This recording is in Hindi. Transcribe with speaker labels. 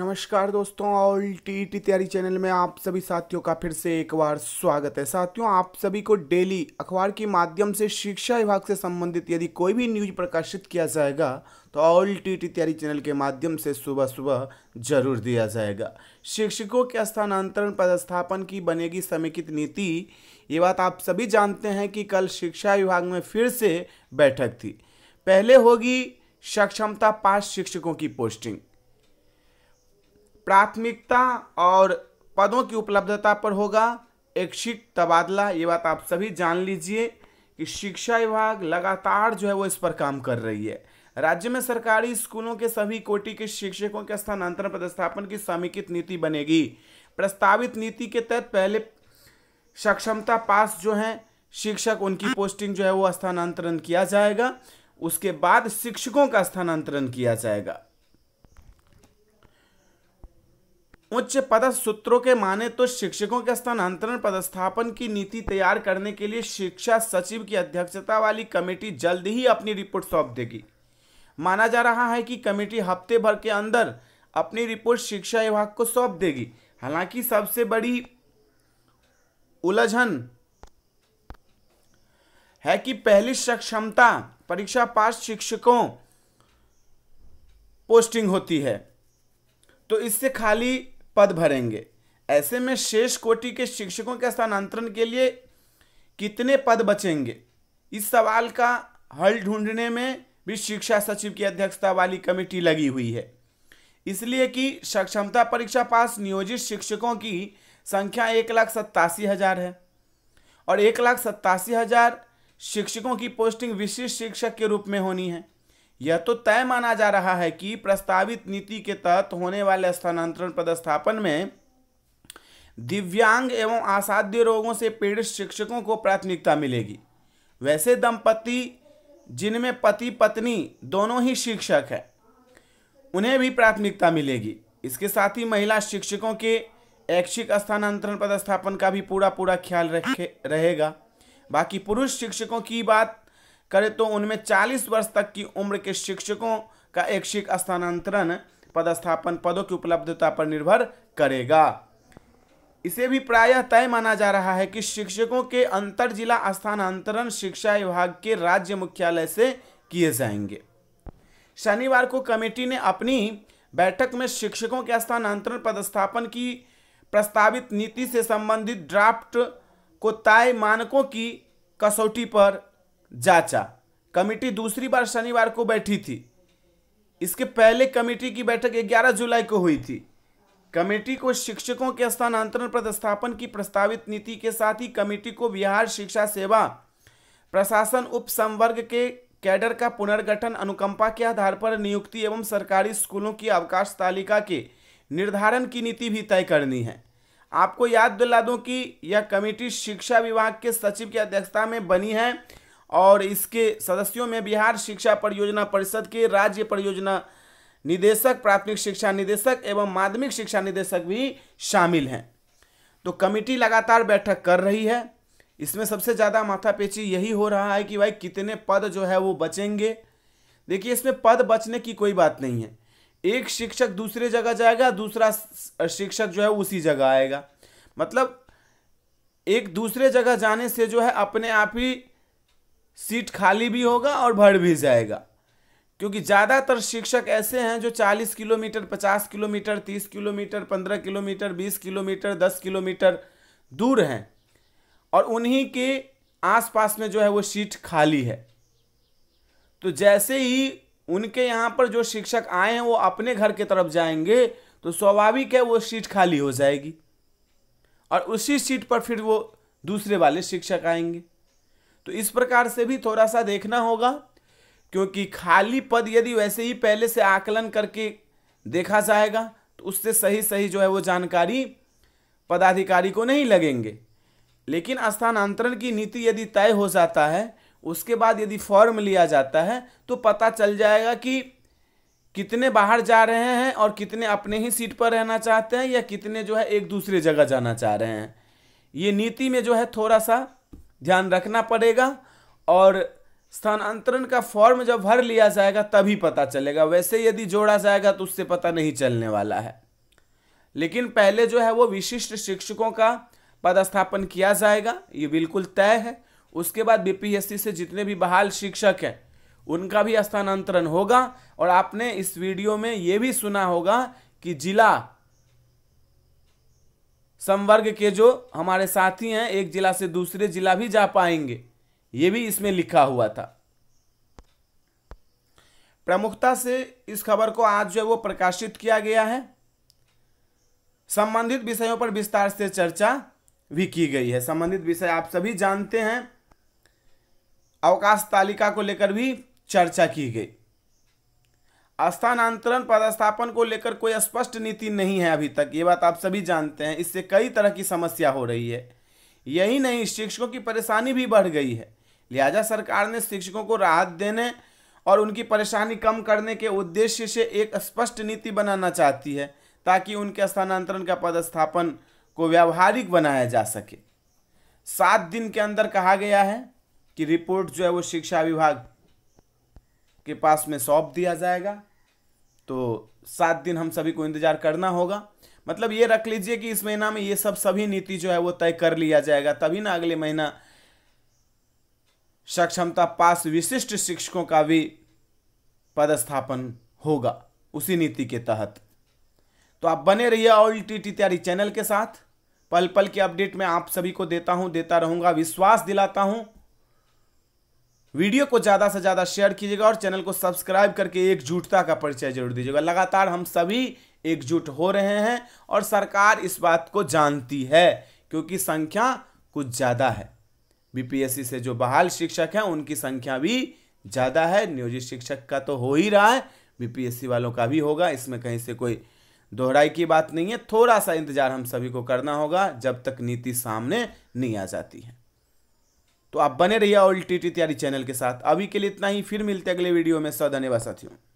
Speaker 1: नमस्कार दोस्तों ऑल टी टी तैयारी चैनल में आप सभी साथियों का फिर से एक बार स्वागत है साथियों आप सभी को डेली अखबार के माध्यम से शिक्षा विभाग से संबंधित यदि कोई भी न्यूज प्रकाशित किया जाएगा तो ऑल टी टी तैयारी चैनल के माध्यम से सुबह सुबह जरूर दिया जाएगा शिक्षकों के स्थानांतरण पदस्थापन की बनेगी समेकित नीति ये बात आप सभी जानते हैं कि कल शिक्षा विभाग में फिर से बैठक थी पहले होगी सक्षमता पाँच शिक्षकों की पोस्टिंग प्राथमिकता और पदों की उपलब्धता पर होगा एक तबादला ये बात आप सभी जान लीजिए कि शिक्षा विभाग लगातार जो है वो इस पर काम कर रही है राज्य में सरकारी स्कूलों के सभी कोटि के शिक्षकों के स्थानांतरण पदस्थापन की समीकित नीति बनेगी प्रस्तावित नीति के तहत पहले सक्षमता पास जो हैं शिक्षक उनकी पोस्टिंग जो है वो स्थानांतरण किया जाएगा उसके बाद शिक्षकों का स्थानांतरण किया जाएगा उच्च पदस्थ सूत्रों के माने तो शिक्षकों के स्थानांतरण पदस्थापन की नीति तैयार करने के लिए शिक्षा सचिव की अध्यक्षता वाली कमेटी जल्द ही अपनी रिपोर्ट सौंप देगी माना जा रहा है कि कमेटी हफ्ते भर के अंदर अपनी रिपोर्ट शिक्षा विभाग को सौंप देगी हालांकि सबसे बड़ी उलझन है कि पहली सक्षमता परीक्षा पास शिक्षकों पोस्टिंग होती है तो इससे खाली पद भरेंगे ऐसे में शेष कोटि के शिक्षकों के स्थानांतरण के लिए कितने पद बचेंगे इस सवाल का हल ढूंढने में भी शिक्षा सचिव की अध्यक्षता वाली कमेटी लगी हुई है इसलिए कि सक्षमता परीक्षा पास नियोजित शिक्षकों की संख्या एक लाख सत्तासी हज़ार है और एक लाख सत्तासी हज़ार शिक्षकों की पोस्टिंग विशिष्ट शिक्षक के रूप में होनी है यह तो तय माना जा रहा है कि प्रस्तावित नीति के तहत होने वाले स्थानांतरण पदस्थापन में दिव्यांग एवं असाध्य रोगों से पीड़ित शिक्षकों को प्राथमिकता मिलेगी वैसे दंपति जिनमें पति पत्नी दोनों ही शिक्षक हैं उन्हें भी प्राथमिकता मिलेगी इसके साथ ही महिला शिक्षकों के ऐच्छिक स्थानांतरण पदस्थापन का भी पूरा पूरा ख्याल रखे रहेगा बाकी पुरुष शिक्षकों की बात करें तो उनमें 40 वर्ष तक की उम्र के शिक्षकों का ऐच्छिक स्थानांतरण पदस्थापन पदों की उपलब्धता पर निर्भर करेगा इसे भी प्रायः तय माना जा रहा है कि शिक्षकों के अंतर जिला स्थानांतरण शिक्षा विभाग के राज्य मुख्यालय से किए जाएंगे शनिवार को कमेटी ने अपनी बैठक में शिक्षकों के स्थानांतरण पदस्थापन की प्रस्तावित नीति से संबंधित ड्राफ्ट को तय मानकों की कसौटी पर जाचा कमेटी दूसरी बार शनिवार को बैठी थी इसके पहले कमेटी की बैठक 11 जुलाई को हुई थी कमेटी को शिक्षकों के स्थानांतरण प्रतिस्थापन की प्रस्तावित नीति के साथ ही कमेटी को बिहार शिक्षा सेवा प्रशासन उप संवर्ग के कैडर का पुनर्गठन अनुकंपा के आधार पर नियुक्ति एवं सरकारी स्कूलों की अवकाश तालिका के निर्धारण की नीति भी तय करनी है आपको याद दिला दूं कि यह कमेटी शिक्षा विभाग के सचिव की अध्यक्षता में बनी है और इसके सदस्यों में बिहार शिक्षा परियोजना परिषद के राज्य परियोजना निदेशक प्राथमिक शिक्षा निदेशक एवं माध्यमिक शिक्षा निदेशक भी शामिल हैं तो कमेटी लगातार बैठक कर रही है इसमें सबसे ज़्यादा माथापेची यही हो रहा है कि भाई कितने पद जो है वो बचेंगे देखिए इसमें पद बचने की कोई बात नहीं है एक शिक्षक दूसरे जगह जाएगा दूसरा शिक्षक जो है उसी जगह आएगा मतलब एक दूसरे जगह जाने से जो है अपने आप ही सीट खाली भी होगा और भर भी जाएगा क्योंकि ज़्यादातर शिक्षक ऐसे हैं जो 40 kilometre 50 kilometre 30 kilometre 15 kilometre 20 kilometre 10 kilometre दूर हैं और उन्हीं के आसपास में जो है वो सीट खाली है तो जैसे ही उनके यहाँ पर जो शिक्षक आए हैं वो अपने घर के तरफ जाएंगे तो स्वाभाविक है वो सीट खाली हो जाएगी और उसी सीट पर फिर वो दूसरे वाले शिक्षक आएंगे तो इस प्रकार से भी थोड़ा सा देखना होगा क्योंकि खाली पद यदि वैसे ही पहले से आकलन करके देखा जाएगा तो उससे सही सही जो है वो जानकारी पदाधिकारी को नहीं लगेंगे लेकिन स्थानांतरण की नीति यदि तय हो जाता है उसके बाद यदि फॉर्म लिया जाता है तो पता चल जाएगा कि कितने बाहर जा रहे हैं और कितने अपने ही सीट पर रहना चाहते हैं या कितने जो है एक दूसरे जगह जाना चाह रहे हैं ये नीति में जो है थोड़ा सा ध्यान रखना पड़ेगा और स्थानांतरण का फॉर्म जब भर लिया जाएगा तभी पता चलेगा वैसे यदि जोड़ा जाएगा तो उससे पता नहीं चलने वाला है लेकिन पहले जो है वो विशिष्ट शिक्षकों का पदस्थापन किया जाएगा ये बिल्कुल तय है उसके बाद बीपीएससी से जितने भी बहाल शिक्षक हैं उनका भी स्थानांतरण होगा और आपने इस वीडियो में ये भी सुना होगा कि जिला संवर्ग के जो हमारे साथी हैं एक जिला से दूसरे जिला भी जा पाएंगे ये भी इसमें लिखा हुआ था प्रमुखता से इस खबर को आज जो है वो प्रकाशित किया गया है संबंधित विषयों पर विस्तार से चर्चा भी की गई है संबंधित विषय आप सभी जानते हैं अवकाश तालिका को लेकर भी चर्चा की गई स्थानांतरण पदस्थापन को लेकर कोई स्पष्ट नीति नहीं है अभी तक ये बात आप सभी जानते हैं इससे कई तरह की समस्या हो रही है यही नहीं शिक्षकों की परेशानी भी बढ़ गई है लिहाजा सरकार ने शिक्षकों को राहत देने और उनकी परेशानी कम करने के उद्देश्य से एक स्पष्ट नीति बनाना चाहती है ताकि उनके स्थानांतरण का पदस्थापन को व्यावहारिक बनाया जा सके सात दिन के अंदर कहा गया है कि रिपोर्ट जो है वो शिक्षा विभाग के पास में सौंप दिया जाएगा तो सात दिन हम सभी को इंतजार करना होगा मतलब ये रख लीजिए कि इस महीना में ये सब सभी नीति जो है वो तय कर लिया जाएगा तभी ना अगले महीना सक्षमता पास विशिष्ट शिक्षकों का भी पदस्थापन होगा उसी नीति के तहत तो आप बने रहिए ऑल टी टी तैयारी चैनल के साथ पल पल के अपडेट में आप सभी को देता हूं देता रहूंगा विश्वास दिलाता हूं वीडियो को ज़्यादा से ज़्यादा शेयर कीजिएगा और चैनल को सब्सक्राइब करके एकजुटता का परिचय जरूर दीजिएगा लगातार हम सभी एकजुट हो रहे हैं और सरकार इस बात को जानती है क्योंकि संख्या कुछ ज़्यादा है बीपीएससी से जो बहाल शिक्षक हैं उनकी संख्या भी ज़्यादा है नियोजित शिक्षक का तो हो ही रहा है बीपीएससी वालों का भी होगा इसमें कहीं से कोई दोहराई की बात नहीं है थोड़ा सा इंतज़ार हम सभी को करना होगा जब तक नीति सामने नहीं आ जाती है तो आप बने रहिए ऑल टी टी तैयारी चैनल के साथ अभी के लिए इतना ही फिर मिलते अगले वीडियो में सौ धन्यवाद साथियों